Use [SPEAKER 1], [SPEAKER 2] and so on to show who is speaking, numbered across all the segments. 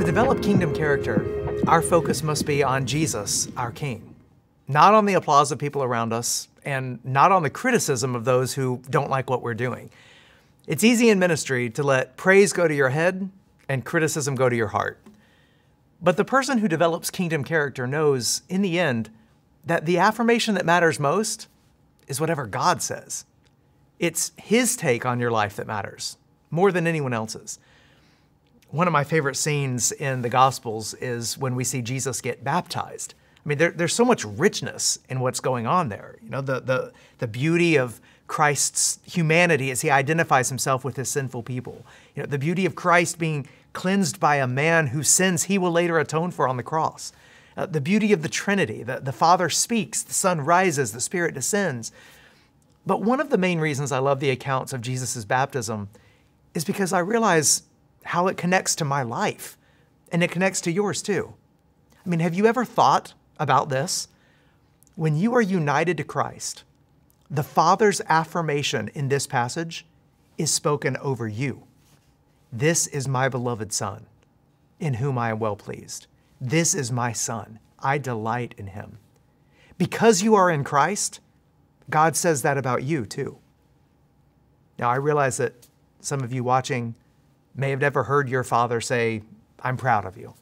[SPEAKER 1] To develop kingdom character, our focus must be on Jesus, our King, not on the applause of people around us and not on the criticism of those who don't like what we're doing. It's easy in ministry to let praise go to your head and criticism go to your heart. But the person who develops kingdom character knows, in the end, that the affirmation that matters most is whatever God says. It's His take on your life that matters, more than anyone else's. One of my favorite scenes in the Gospels is when we see Jesus get baptized. I mean, there, there's so much richness in what's going on there. You know, the, the, the beauty of Christ's humanity as he identifies himself with his sinful people. You know, the beauty of Christ being cleansed by a man whose sins he will later atone for on the cross. Uh, the beauty of the Trinity, the, the Father speaks, the Son rises, the Spirit descends. But one of the main reasons I love the accounts of Jesus' baptism is because I realize how it connects to my life and it connects to yours too. I mean, have you ever thought about this? When you are united to Christ, the Father's affirmation in this passage is spoken over you. This is my beloved Son, in whom I am well pleased. This is my Son. I delight in him. Because you are in Christ, God says that about you too. Now, I realize that some of you watching may have never heard your father say, I'm proud of you.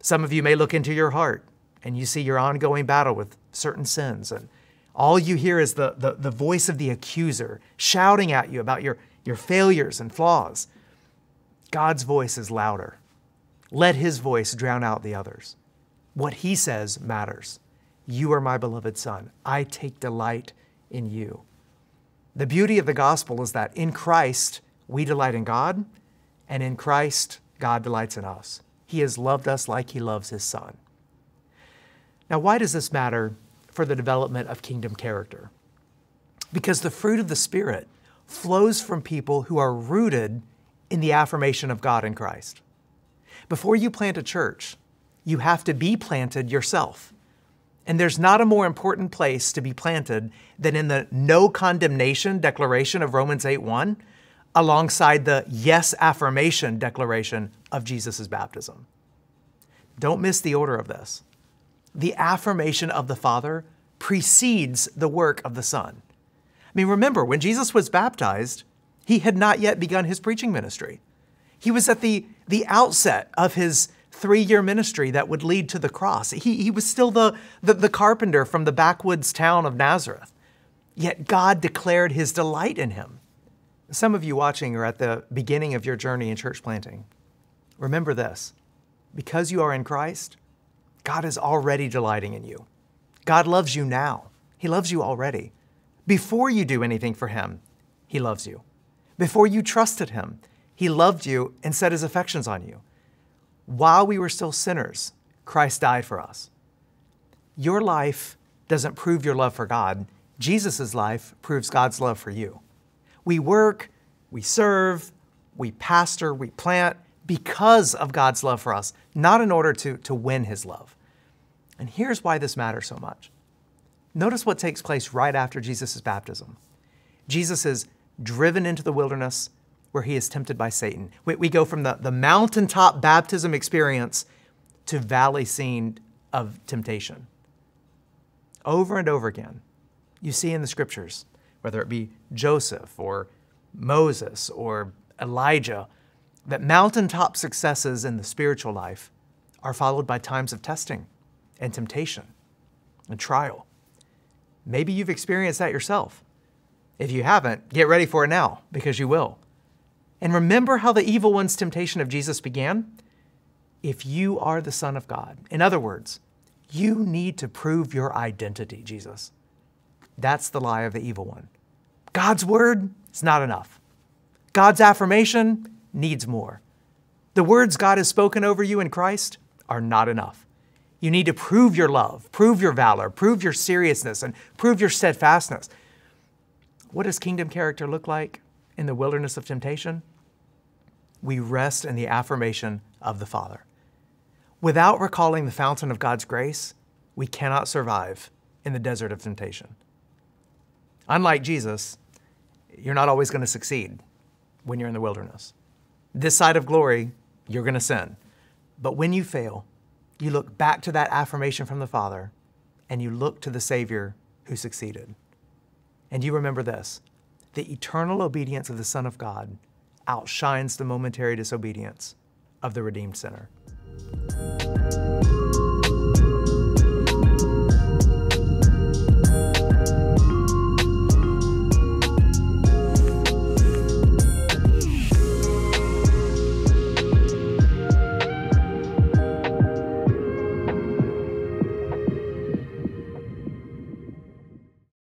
[SPEAKER 1] Some of you may look into your heart and you see your ongoing battle with certain sins, and all you hear is the, the, the voice of the accuser shouting at you about your, your failures and flaws. God's voice is louder. Let his voice drown out the others. What he says matters. You are my beloved son. I take delight in you. The beauty of the gospel is that in Christ, we delight in God and in Christ, God delights in us. He has loved us like he loves his son. Now, why does this matter for the development of kingdom character? Because the fruit of the Spirit flows from people who are rooted in the affirmation of God in Christ. Before you plant a church, you have to be planted yourself. And there's not a more important place to be planted than in the no condemnation declaration of Romans 8 1, alongside the yes affirmation declaration of Jesus' baptism. Don't miss the order of this. The affirmation of the Father precedes the work of the Son. I mean, remember, when Jesus was baptized, he had not yet begun his preaching ministry. He was at the, the outset of his three year ministry that would lead to the cross. He, he was still the, the, the carpenter from the backwoods town of Nazareth. Yet God declared his delight in him. Some of you watching are at the beginning of your journey in church planting. Remember this because you are in Christ, God is already delighting in you. God loves you now. He loves you already. Before you do anything for Him, He loves you. Before you trusted Him, He loved you and set His affections on you. While we were still sinners, Christ died for us. Your life doesn't prove your love for God, Jesus' life proves God's love for you. We work, we serve, we pastor, we plant because of God's love for us, not in order to, to win his love. And here's why this matters so much. Notice what takes place right after Jesus' baptism. Jesus is driven into the wilderness where he is tempted by Satan. We, we go from the, the mountaintop baptism experience to valley scene of temptation. Over and over again, you see in the scriptures whether it be Joseph or Moses or Elijah, that mountaintop successes in the spiritual life are followed by times of testing and temptation and trial. Maybe you've experienced that yourself. If you haven't, get ready for it now because you will. And remember how the evil one's temptation of Jesus began? If you are the Son of God. In other words, you need to prove your identity, Jesus. That's the lie of the evil one. God's word is not enough. God's affirmation needs more. The words God has spoken over you in Christ are not enough. You need to prove your love, prove your valor, prove your seriousness, and prove your steadfastness. What does kingdom character look like in the wilderness of temptation? We rest in the affirmation of the Father. Without recalling the fountain of God's grace, we cannot survive in the desert of temptation. Unlike Jesus, you're not always going to succeed when you're in the wilderness. This side of glory, you're going to sin. But when you fail, you look back to that affirmation from the Father and you look to the Savior who succeeded. And you remember this the eternal obedience of the Son of God outshines the momentary disobedience of the redeemed sinner.